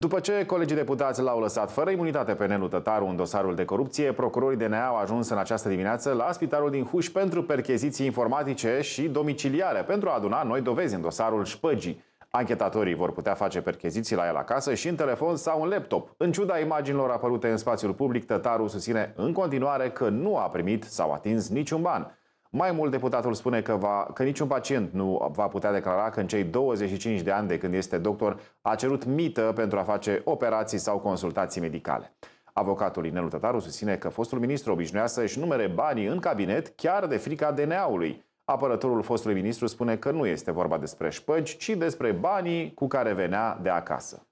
După ce colegii deputați l-au lăsat fără imunitate pe Nelu Tătaru în dosarul de corupție, procurorii DNA au ajuns în această dimineață la spitalul din Huș pentru percheziții informatice și domiciliare pentru a aduna noi dovezi în dosarul șpăgii. Anchetatorii vor putea face percheziții la el acasă și în telefon sau în laptop. În ciuda imaginilor apărute în spațiul public, Tătaru susține în continuare că nu a primit sau atins niciun ban. Mai mult, deputatul spune că, va, că niciun pacient nu va putea declara că în cei 25 de ani de când este doctor a cerut mită pentru a face operații sau consultații medicale. Avocatul Inelu Tătaru susține că fostul ministru obișnuia să-și numere banii în cabinet chiar de frica DNA-ului. Apărătorul fostului ministru spune că nu este vorba despre șpăgi, ci despre banii cu care venea de acasă.